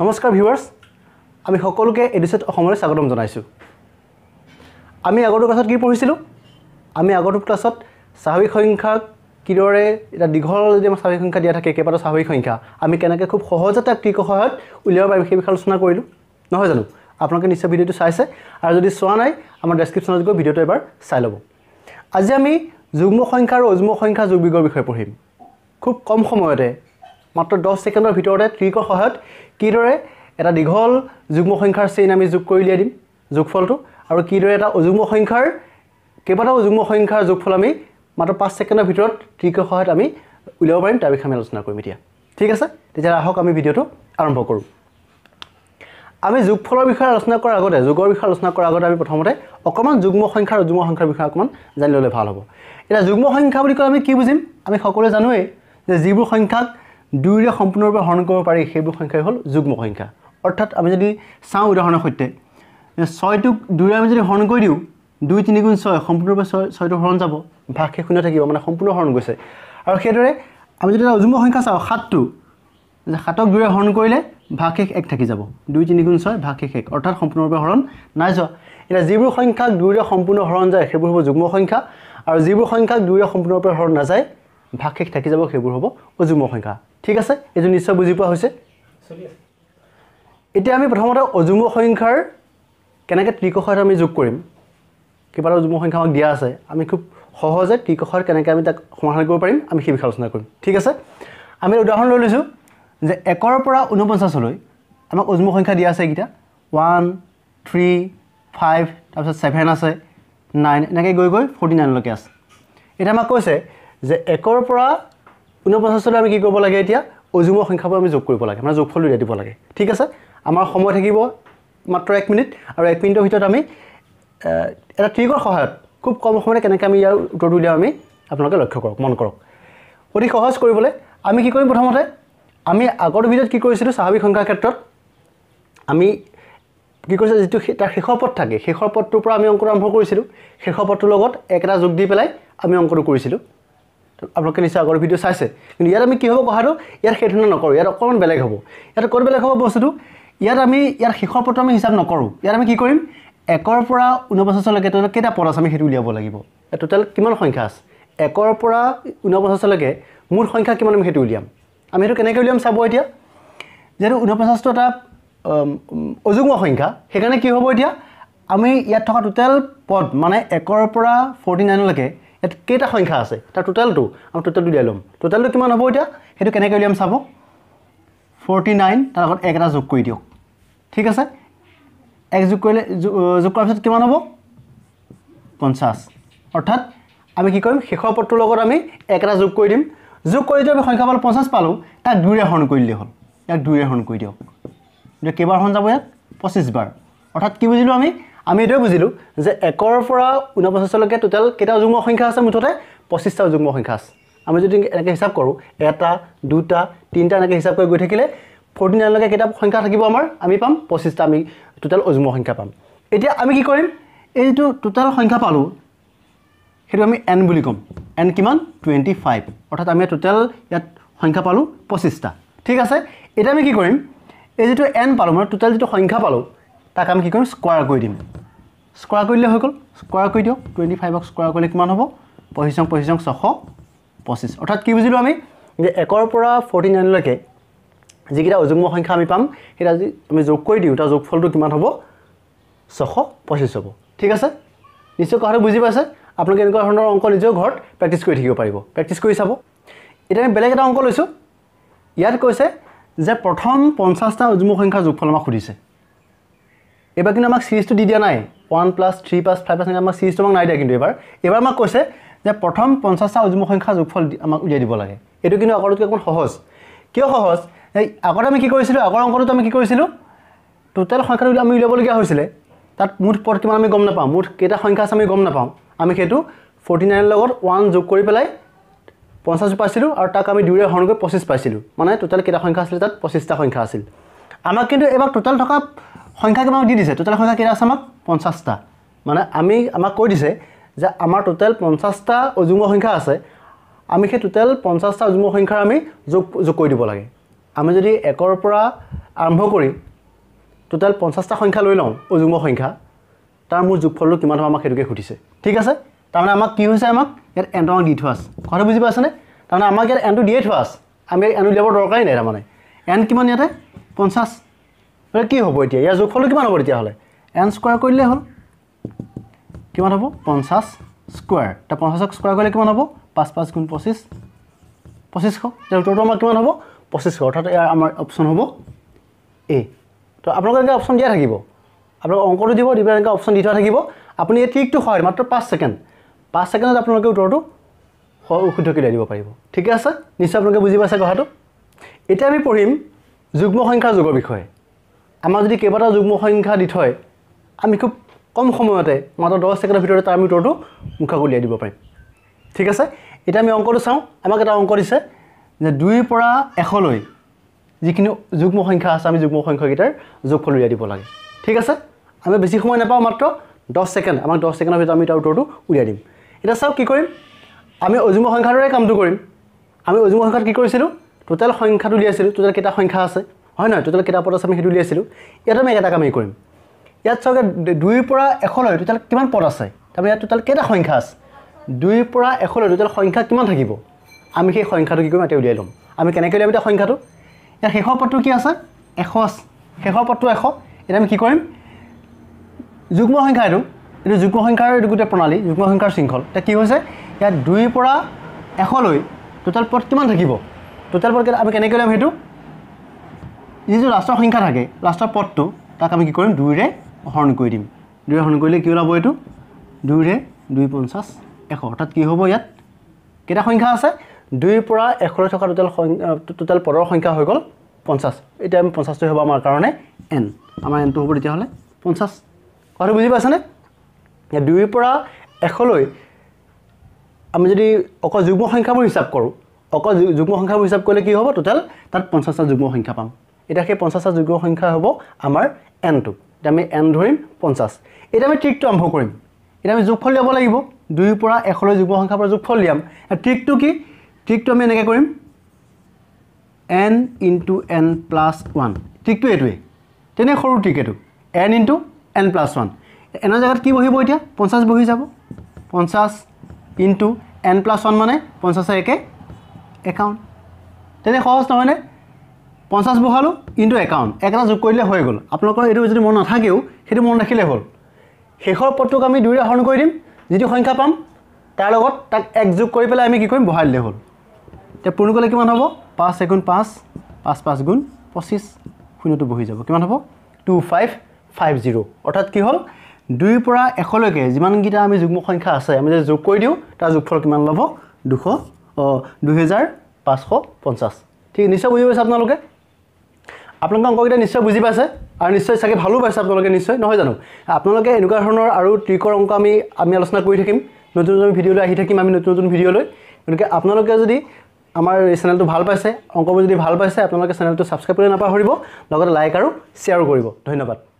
নমস্কাৰ ভিউৱাৰ্ছ আমি সকলোকে এডিচেট অসমলৈ স্বাগতম জনাইছোঁ আমি আগৰটো ক্লাছত কি পঢ়িছিলোঁ আমি আগৰটো ক্লাছত স্বাভাৱিক সংখ্যা কিদৰে এটা দীঘল যদি আমাৰ স্বাভাৱিক সংখ্যা দিয়া থাকে কেইবাটাও স্বাভাৱিক সংখ্যা আমি কেনেকৈ খুব সহজতে কৃক সহায়ত উলিয়াব পাৰিম সেই বিষয়ে আলোচনা কৰিলোঁ নহয় জানো আপোনালোকে নিশ্চয় ভিডিঅ'টো চাইছে আৰু যদি চোৱা নাই আমাৰ ডেছক্ৰিপশ্যনত গৈ ভিডিঅ'টো এবাৰ চাই ল'ব আজি আমি যুগ্ম সংখ্যা আৰু অযুগ্ম সংখ্যা যোগ বিষয়ে পঢ়িম খুব কম সময়তে মাত্ৰ দহ ছেকেণ্ডৰ ভিতৰতে ট্ৰিকৰ সহায়ত কিদৰে এটা দীঘল যুগ্ম সংখ্যাৰ চেইন আমি যোগ কৰি উলিয়াই দিম যোগফলটো আৰু কিদৰে এটা অযুগ্ম সংখ্যাৰ কেইবাটাও যুগ্ম সংখ্যাৰ যোগফল আমি মাত্ৰ পাঁচ ছেকেণ্ডৰ ভিতৰত ত্ৰিকৰ সহায়ত আমি উলিয়াব পাৰিম তাৰ বিষয়ে আমি আলোচনা কৰিম এতিয়া ঠিক আছে তেতিয়া আহক আমি ভিডিঅ'টো আৰম্ভ কৰোঁ আমি যোগফলৰ বিষয়ে আলোচনা কৰাৰ আগতে যোগৰ বিষয়ে আলোচনা কৰাৰ আগতে আমি প্ৰথমতে অকণমান যুগ্ম সংখ্যা আৰু যুগ্ম সংখ্যাৰ বিষয়ে অকণমান জানি ল'লে ভাল হ'ব এতিয়া যুগ্ম সংখ্যা বুলি ক'লে আমি কি বুজিম আমি সকলোৱে জানোৱেই যে যিবোৰ সংখ্যাক দুয়োৰে সম্পূৰ্ণৰূপে হৰণ কৰিব পাৰি সেইবোৰ সংখ্যাই হ'ল যুগ্ম সংখ্যা অৰ্থাৎ আমি যদি চাওঁ উদাহৰণৰ সৈতে ছয়টোক দুয়োৰে আমি যদি হৰণ কৰি দিওঁ দুই তিনিগুণ ছয় সম্পূৰ্ণৰূপে ছয় ছয়টো হৰণ যাব ভাগ শেষ শূন্য থাকিব মানে সম্পূৰ্ণ হৰণ গৈছে আৰু সেইদৰে আমি যদি এটা উযুম্ম সংখ্যা চাওঁ সাতটো যে সাতক দুয়োৰে হৰণ কৰিলে ভাগ শেষ এক থাকি যাব দুই তিনিগুণ ছয় ভাগ শেষ এক অৰ্থাৎ সম্পূৰ্ণৰূপে হৰণ নাই যোৱা এতিয়া যিবোৰ সংখ্যাক দুয়োৰে সম্পূৰ্ণ হৰণ যায় সেইবোৰ হ'ব যুগ্ম সংখ্যা আৰু যিবোৰ সংখ্যাক দুয়োৰে সম্পূৰ্ণৰূপে হৰণ নাযায় ভাগ শেষ থাকি যাব সেইবোৰ হ'ব অযুগ্ম সংখ্যা ঠিক আছে এইটো নিশ্চয় বুজি পোৱা হৈছে এতিয়া আমি প্ৰথমতে অযুগ্ম সংখ্যাৰ কেনেকৈ ত্ৰিকোষত আমি যোগ কৰিম কিবা এটা যুগ্ম সংখ্যা আমাক দিয়া আছে আমি খুব সহজে ত্ৰিকোষত কেনেকৈ আমি তাক সমাধান কৰিব পাৰিম আমি সেই বিষয়ে আলোচনা কৰিম ঠিক আছে আমি উদাহৰণ লৈ লৈছোঁ যে একৰ পৰা ঊনপঞ্চাছলৈ আমাক অযুগ্ম সংখ্যা দিয়া আছে এইকেইটা ওৱান থ্ৰী ফাইভ তাৰপিছত ছেভেন আছে নাইন এনেকৈ গৈ গৈ ফৰ্টি নাইনলৈকে আছে এতিয়া আমাক কৈছে যে একৰ পৰা ঊনপঞ্চাছলৈ আমি কি কৰিব লাগে এতিয়া অজুমৰ সংখ্যাবোৰ আমি যোগ কৰিব লাগে মানে যোগফল উলিয়াই দিব লাগে ঠিক আছে আমাৰ সময় থাকিব মাত্ৰ এক মিনিট আৰু এক মিনিটৰ ভিতৰত আমি এটা ট্ৰিকৰ সহায়ত খুব কম সময়তে কেনেকৈ আমি ইয়াৰ উত্তৰটো উলিয়াওঁ আমি আপোনালোকে লক্ষ্য কৰক মন কৰক অতি সহজ কৰিবলৈ আমি কি কৰিম প্ৰথমতে আমি আগৰ ভিডিঅ'ত কি কৰিছিলোঁ স্বাভাৱিক সংখ্যাৰ ক্ষেত্ৰত আমি কি কৰিছিলোঁ যিটো তাৰ শেষৰ পথ থাকে শেষৰ পথটোৰ পৰা আমি অংকটো আৰম্ভ কৰিছিলোঁ শেষৰ পথটোৰ লগত একেটা যোগ দি পেলাই আমি অংকটো কৰিছিলোঁ আপোনালোকে নিশ্চয় আগৰ ভিডিঅ' চাইছে কিন্তু ইয়াত আমি কি হ'ব কথাটো ইয়াত সেইধৰণে নকৰোঁ ইয়াত অকণমান বেলেগ হ'ব ইয়াত ক'ত বেলেগ হ'ব বস্তুটো ইয়াত আমি ইয়াৰ শেষৰ পদটো আমি হিচাপ নকৰোঁ ইয়াত আমি কি কৰিম একৰ পৰা ঊনপঞ্চাছলৈকে টোটেল কেইটা পদ আছে আমি সেইটো উলিয়াব লাগিব ট'টেল কিমান সংখ্যা আছে একৰ পৰা ঊনপঞ্চাছলৈকে মুঠ সংখ্যা কিমান আমি সেইটো উলিয়াম আমি সেইটো কেনেকৈ উলিয়াম চাব এতিয়া যিহেতু ঊনপঞ্চাছটো এটা অযুগ্ম সংখ্যা সেইকাৰণে কি হ'ব এতিয়া আমি ইয়াত থকা টোটেল পদ মানে একৰ পৰা ফৰ্টি নাইনলৈকে ইয়াত কেইটা সংখ্যা আছে তাৰ টোটেলটো আমি টোটেলটো উলিয়াই ল'ম টোটেলটো কিমান হ'ব এতিয়া সেইটো কেনেকৈ উলিয়াম চাব ফৰ্টি নাইন তাৰ লগত এক এটা যোগ কৰি দিয়ক ঠিক আছে এক যোগ কৰিলে যোগ কৰাৰ পিছত কিমান হ'ব পঞ্চাছ অৰ্থাৎ আমি কি কৰিম শেষৰ পদটোৰ লগত আমি এক এটা যোগ কৰি দিম যোগ কৰি যদি আমি সংখ্যা পালোঁ পঞ্চাছ পালোঁ তাক দুইৰে হৰণ কৰি দিলেই হ'ল ইয়াক দুইৰে হৰণ কৰি দিয়ক কেইবাৰ হৰণ যাব ইয়াক পঁচিছ বাৰ অৰ্থাৎ কি বুজিলোঁ আমি আমি এইটোৱে বুজিলোঁ যে একৰ পৰা ঊনপঞ্চাছলৈকে টোটেল কেইটা যুগ্ম সংখ্যা আছে মুঠতে পঁচিছটা যুগ্ম সংখ্যা আছে আমি যদি এনেকৈ হিচাপ কৰোঁ এটা দুটা তিনিটা এনেকৈ হিচাপ কৰি গৈ থাকিলে ফৰ্টি নাইনলৈকে কেইটা সংখ্যা থাকিব আমাৰ আমি পাম পঁচিছটা আমি টোটেল অযুগ্ম সংখ্যা পাম এতিয়া আমি কি কৰিম এই যিটো টোটেল সংখ্যা পালোঁ সেইটো আমি এন বুলি ক'ম এন কিমান টুৱেণ্টি ফাইভ অৰ্থাৎ আমি টোটেল ইয়াত সংখ্যা পালোঁ পঁচিছটা ঠিক আছে এতিয়া আমি কি কৰিম এই যিটো এন পালোঁ মানে টোটেল যিটো সংখ্যা পালোঁ তাক আমি কি কৰিম স্কোৱাৰ কৰি দিম স্কোৱাৰ কৰিলে হৈ গ'ল স্কোৱাৰ কৰি দিয়ক টুৱেণ্টি ফাইভক স্কোৱাৰ কৰিলে কিমান হ'ব পঁচিছ চং পঁচিছ চং ছশ পঁচিছ অৰ্থাৎ কি বুজিলোঁ আমি যে একৰ পৰা ফৰ্টি নাইনলৈকে যিকেইটা অযুগ্ম সংখ্যা আমি পাম সেইটা যদি আমি যোগ কৰি দিওঁ তাৰ যোগফলটো কিমান হ'ব ছশ পঁচিছ হ'ব ঠিক আছে নিশ্চয় কথাটো বুজি পাইছে আপোনালোকে এনেকুৱা ধৰণৰ অংক নিজেও ঘৰত প্ৰেক্টিচ কৰি থাকিব পাৰিব প্ৰেক্টিচ কৰি চাব এতিয়া আমি বেলেগ এটা অংক লৈছোঁ ইয়াত কৈছে যে প্ৰথম পঞ্চাছটা অযুগ্ম সংখ্যা যোগফল আমাক সুধিছে এইবাৰ কিন্তু আমাক চিৰিজটো দি দিয়া নাই one plus three plus five plus আমাক চিৰিজটো আমাক নাই দিয়া কিন্তু এইবাৰ এইবাৰ আমাক কৈছে যে প্ৰথম পঞ্চাছটা উজ্ম সংখ্যা যোগফল আমাক উলিয়াই দিব লাগে এইটো কিন্তু আগতকৈ অকণমান সহজ কিয় সহজ এই আগতে আমি কি কৰিছিলোঁ আগৰ অংকটোতো আমি কি কৰিছিলোঁ টোটেল সংখ্যাটো আমি উলিয়াবলগীয়া হৈছিলে তাত মুঠ পথ কিমান আমি গম নাপাওঁ মুঠ কেইটা সংখ্যা আছে আমি গম নাপাওঁ আমি সেইটো ফৰ্টি নাইনৰ লগত ওৱান যোগ কৰি পেলাই পঞ্চাছ পাইছিলোঁ আৰু তাক আমি দুয়োৰে হৰণ কৰি পঁচিছ পাইছিলোঁ মানে টোটেল কেইটা সংখ্যা আছিলে তাত পঁচিছটা সংখ্যা আছিল আমাক কিন্তু এইবাৰ টোটেল থকা সংখ্যা কিমান দি দিছে টোটেল সংখ্যা কেইটা আছে আমাক পঞ্চাছটা মানে আমি আমাক কৈ দিছে যে আমাৰ টোটেল পঞ্চাছটা অযুগ্ম সংখ্যা আছে আমি সেই টোটেল পঞ্চাছটা অযুগ্ম সংখ্যাৰ আমি যোগ যোগ কৰি দিব লাগে আমি যদি একৰ পৰা আৰম্ভ কৰি টোটেল পঞ্চাছটা সংখ্যা লৈ লওঁ অযুগ্ম সংখ্যা তাৰ মোৰ যোগফলটো কিমান হ'ব আমাক সেইটোকে সুধিছে ঠিক আছে তাৰমানে আমাক কি হৈছে আমাক ইয়াত আমাক দি থোৱা আছে কথাটো বুজি পাইছেনে তাৰমানে আমাক ইয়াত এণ্ডটো দিয়ে থোৱা আছে আমি এণ্ড দিয়াবৰ দৰকাৰেই নাই তাৰমানে এণ্ড কিমান ইয়াতে পঞ্চাছ কি হ'ব এতিয়া ইয়াৰ যোগফলো কিমান হ'ব তেতিয়াহ'লে এন স্কুৱাৰ কৰিলে হ'ল কিমান হ'ব পঞ্চাছ স্কোৱাৰ তাৰ পঞ্চাছক স্কোৱাৰ কৰিলে কিমান হ'ব পাঁচ পাঁচ গুণ পঁচিছ পঁচিছশ এতিয়া উত্তৰটো আমাৰ কিমান হ'ব পঁচিছশ অৰ্থাৎ ইয়াৰ আমাৰ অপশ্যন হ'ব এ তো আপোনালোকে এনেকৈ অপশ্যন দিয়া থাকিব আপোনালোকে অংকটো দিব দি পেলাই এনেকৈ অপশ্যন দি থোৱা থাকিব আপুনি এই ট্ৰিকটো হয় মাত্ৰ পাঁচ ছেকেণ্ড পাঁচ ছেকেণ্ডত আপোনালোকে উত্তৰটো শুদ্ধকৈ দিয়াই দিব পাৰিব ঠিকে আছে নিশ্চয় আপোনালোকে বুজি পাইছে কথাটো এতিয়া আমি পঢ়িম যুগ্ম সংখ্যাৰ যোগৰ বিষয়ে আমাক যদি কেইবাটাও যুগ্ম সংখ্যা দি থয় আমি খুব কম সময়তে মাত্ৰ দহ ছেকেণ্ডৰ ভিতৰতে তাৰ আমি উত্তৰটো মুখা উলিয়াই দিব পাৰিম ঠিক আছে এতিয়া আমি অংকটো চাওঁ আমাক এটা অংক দিছে যে দুইৰ পৰা এশলৈ যিখিনি যুগ্ম সংখ্যা আছে আমি যুগ্ম সংখ্যাকেইটাৰ যোগফল উলিয়াই দিব লাগে ঠিক আছে আমি বেছি সময় নাপাওঁ মাত্ৰ দহ ছেকেণ্ড আমাক দহ ছেকেণ্ডৰ ভিতৰত আমি তাৰ উত্তৰটো উলিয়াই দিম এতিয়া চাওক কি কৰিম আমি অযুগ্ম সংখ্যাৰ দৰে কামটো কৰিম আমি অযুগ্ম সংখ্যাত কি কৰিছিলোঁ টোটেল সংখ্যাটো উলিয়াইছিলোঁ টোটেল কেইটা সংখ্যা আছে হয় নহয় টোটেল কেইটা পদ আছে আমি সেইটো উলিয়াইছিলোঁ ইয়াত আমি এটা কামেই কৰিম ইয়াত চাওক দুইৰ পৰা এশলৈ টোটেল কিমান পদ আছে তাৰমানে ইয়াত টোটেল কেইটা সংখ্যা আছে দুইৰ পৰা এশলৈ টোটেল সংখ্যা কিমান থাকিব আমি সেই সংখ্যাটো কি কৰিম ইয়াতে উলিয়াই ল'ম আমি কেনেকৈ উলিয়াম এতিয়া সংখ্যাটো ইয়াত শেষৰ পদটো কি আছে এশ আছে শেষৰ পদটো এশ এতিয়া আমি কি কৰিম যুগ্ম সংখ্যা এইটো এইটো যুগ্ম সংখ্যাৰ এইটো গোটেই প্ৰণালী যুগ্ম সংখ্যাৰ শৃংখল এতিয়া কি হৈছে ইয়াত দুইৰ পৰা এশলৈ টোটেল পদ কিমান থাকিব টোটেল পদ আমি কেনেকৈ উলিয়াম সেইটো যিটো লাষ্টৰ সংখ্যা থাকে লাষ্টৰ পদটো তাক আমি কি কৰিম দুইৰে হৰণ কৰি দিম দুইৰে হৰণ কৰিলে কি ওলাব এইটো দুইৰে দুই পঞ্চাছ এশ অৰ্থাৎ কি হ'ব ইয়াত কেইটা সংখ্যা আছে দুইৰ পৰা এশলৈ থকা টোটেল টোটেল পদৰ সংখ্যা হৈ গ'ল পঞ্চাছ এতিয়া আমি পঞ্চাছটোৱে হ'ব আমাৰ কাৰণে এন আমাৰ এনটো হ'ব তেতিয়াহ'লে পঞ্চাছ কথাটো বুজি পাইছানে দুইৰ পৰা এশলৈ আমি যদি অকল যুগ্ম সংখ্যাবোৰ হিচাপ কৰোঁ অকল যুগ্ম সংখ্যাবোৰ হিচাপ কৰিলে কি হ'ব টোটেল তাত পঞ্চাছটা যুগ্ম সংখ্যা পাম এতিয়া সেই পঞ্চাশটা যোগ্য সংখ্যা হ'ব আমাৰ এনটো এতিয়া আমি এন ধৰিম পঞ্চাছ এতিয়া আমি ট্ৰিকটো আৰম্ভ কৰিম এতিয়া আমি যোগফল ল'ব লাগিব দুইৰ পৰা এশলৈ যোগ্য সংখ্যাৰ পৰা যোগফল দিয়াম ট্ৰিকটো কি ট্ৰিকটো আমি এনেকৈ কৰিম N into N plus one ট্ৰিকটো এইটোৱেই তেনে সৰু ট্ৰিক এইটো N into N plus one এনে জেগাত কি বহিব এতিয়া পঞ্চাছ বহি যাব পঞ্চাছ ইনটু এন প্লাছ ওৱান মানে পঞ্চাছে একে একাউণ্ট তেনে সহজ নহয়নে পঞ্চাছ বহালোঁ ইনটু একাউণ্ট একটা যোগ কৰিলে হৈ গ'ল আপোনালোকৰ এইটো যদি মন নাথাকেও সেইটো মন ৰাখিলে হ'ল শেষৰ পদটোক আমি দুইৰে আহৰণ কৰি দিম যিটো সংখ্যা পাম তাৰ লগত তাক এক যোগ কৰি পেলাই আমি কি কৰিম বহাই দিলে হ'ল এতিয়া পূৰ্ণ ক'লে কিমান হ'ব পাঁচ এগুণ পাঁচ পাঁচ পাঁচ গুণ পঁচিছ শূন্যটো বহি যাব কিমান হ'ব টু ফাইভ ফাইভ জিৰ' অৰ্থাৎ কি হ'ল দুইৰ পৰা এশলৈকে যিমানকেইটা আমি যুগ্ম সংখ্যা আছে আমি যদি যোগ কৰি দিওঁ তাৰ যোগফল কিমান ল'ব দুশ অঁ দুহেজাৰ পাঁচশ পঞ্চাছ ঠিক নিশ্চয় বুজি পাইছে আপোনালোকে আপোনালোকে অংককেইটা নিশ্চয় বুজি পাইছে আৰু নিশ্চয় চাগে ভালো পাইছে আপোনালোকে নিশ্চয় নহয় জানো আপোনালোকে এনেকুৱা ধৰণৰ আৰু ট্ৰিকৰ অংক আমি আমি আলোচনা কৰি থাকিম নতুন নতুন ভিডিঅ'লৈ আহি থাকিম আমি নতুন নতুন ভিডিঅ'লৈ গতিকে আপোনালোকে যদি আমাৰ এই চেনেলটো ভাল পাইছে অংকবোৰ যদি ভাল পাইছে আপোনালোকে চেনেলটো ছাবস্ক্ৰাইব কৰি নাপাহৰিব লগতে লাইক আৰু শ্বেয়াৰো কৰিব ধন্যবাদ